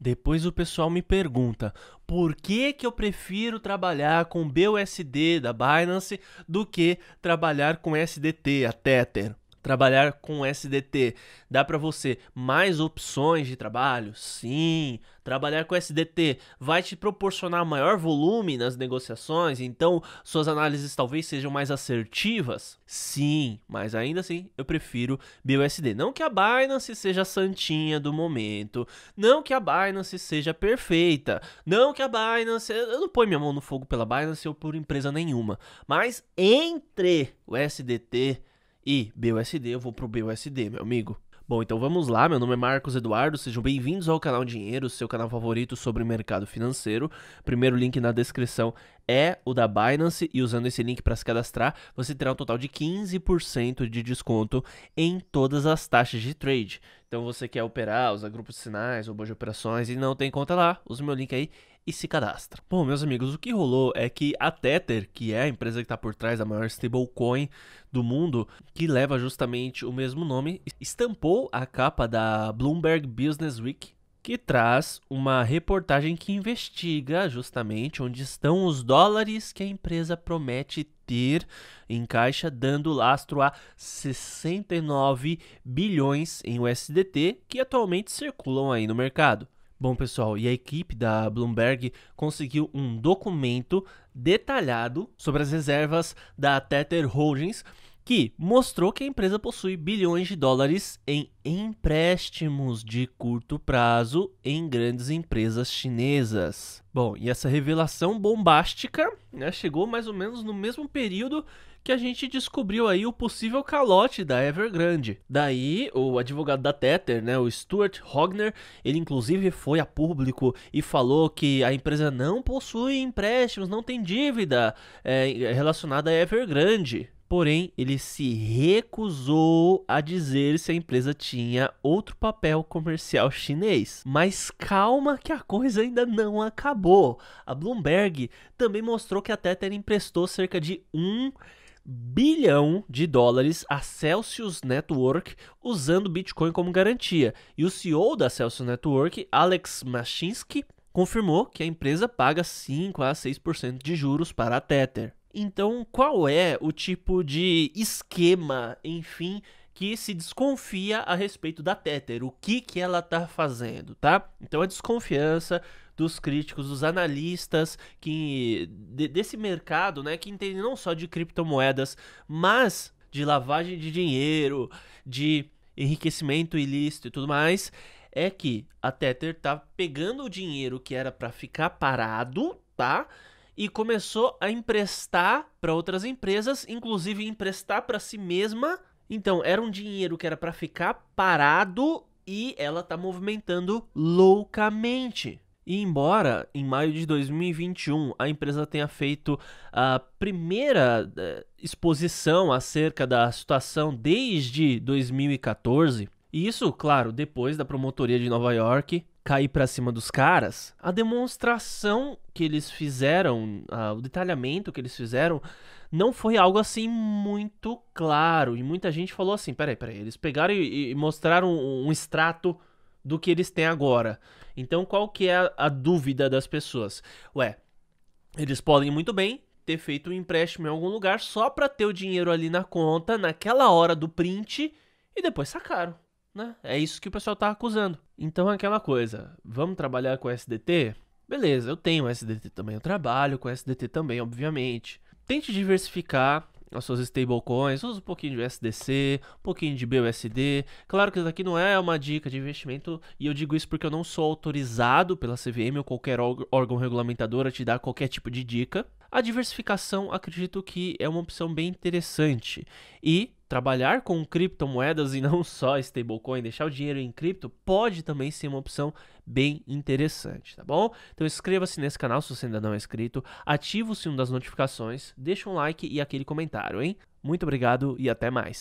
Depois o pessoal me pergunta por que, que eu prefiro trabalhar com BUSD da Binance do que trabalhar com SDT, a Tether. Trabalhar com SDT dá para você mais opções de trabalho? Sim. Trabalhar com SDT vai te proporcionar maior volume nas negociações, então suas análises talvez sejam mais assertivas? Sim, mas ainda assim eu prefiro BUSD. Não que a Binance seja a santinha do momento, não que a Binance seja perfeita, não que a Binance. Eu não ponho minha mão no fogo pela Binance ou por empresa nenhuma, mas entre o SDT e BUSD, eu vou pro BUSD, meu amigo. Bom, então vamos lá. Meu nome é Marcos Eduardo. Sejam bem-vindos ao canal Dinheiro, seu canal favorito sobre mercado financeiro. Primeiro link na descrição é o da Binance e usando esse link para se cadastrar, você terá um total de 15% de desconto em todas as taxas de trade. Então você quer operar, usa grupos de sinais, ou de operações e não tem conta lá, usa o meu link aí e se cadastra. Bom, meus amigos, o que rolou é que a Tether, que é a empresa que está por trás da maior stablecoin do mundo, que leva justamente o mesmo nome, estampou a capa da Bloomberg Business Week, que traz uma reportagem que investiga justamente onde estão os dólares que a empresa promete ter em caixa, dando lastro a 69 bilhões em USDT que atualmente circulam aí no mercado. Bom, pessoal, e a equipe da Bloomberg conseguiu um documento detalhado sobre as reservas da Tether Holdings que mostrou que a empresa possui bilhões de dólares em empréstimos de curto prazo em grandes empresas chinesas. Bom, e essa revelação bombástica né, chegou mais ou menos no mesmo período que a gente descobriu aí o possível calote da Evergrande. Daí, o advogado da Tether, né, o Stuart Hogner, ele inclusive foi a público e falou que a empresa não possui empréstimos, não tem dívida é, relacionada à Evergrande. Porém, ele se recusou a dizer se a empresa tinha outro papel comercial chinês. Mas calma que a coisa ainda não acabou. A Bloomberg também mostrou que a Tether emprestou cerca de 1 um bilhão de dólares à Celsius Network usando Bitcoin como garantia. E o CEO da Celsius Network, Alex Mashinsky, confirmou que a empresa paga 5 a 6% de juros para a Tether. Então, qual é o tipo de esquema, enfim, que se desconfia a respeito da Tether? O que, que ela está fazendo, tá? Então, a desconfiança dos críticos, dos analistas que de, desse mercado, né, que entendem não só de criptomoedas, mas de lavagem de dinheiro, de enriquecimento ilícito e tudo mais, é que a Tether tá pegando o dinheiro que era para ficar parado, tá? e começou a emprestar para outras empresas, inclusive emprestar para si mesma. Então, era um dinheiro que era para ficar parado e ela tá movimentando loucamente. E embora em maio de 2021 a empresa tenha feito a primeira eh, exposição acerca da situação desde 2014, e isso, claro, depois da promotoria de Nova York cair para cima dos caras, a demonstração que eles fizeram, uh, o detalhamento que eles fizeram, não foi algo assim muito claro. E muita gente falou assim: peraí, peraí, eles pegaram e, e mostraram um, um, extrato do que eles têm agora. Então qual que é a, a dúvida das pessoas? Ué, eles podem muito bem ter feito um empréstimo em algum lugar só para ter o dinheiro ali na conta, naquela hora do print, e depois sacaram. Né? É isso que o pessoal tá acusando. Então é aquela coisa, vamos trabalhar com SDT? Beleza, eu tenho SDT também, eu trabalho com SDT também, obviamente. Tente diversificar as suas stablecoins, usa um pouquinho de SDC, um pouquinho de BUSD. Claro que isso aqui não é uma dica de investimento, e eu digo isso porque eu não sou autorizado pela CVM ou qualquer órgão regulamentador a te dar qualquer tipo de dica. A diversificação, acredito que é uma opção bem interessante. E Trabalhar com criptomoedas e não só stablecoin, deixar o dinheiro em cripto, pode também ser uma opção bem interessante, tá bom? Então inscreva-se nesse canal se você ainda não é inscrito, ativa o sino das notificações, deixa um like e aquele comentário, hein? Muito obrigado e até mais.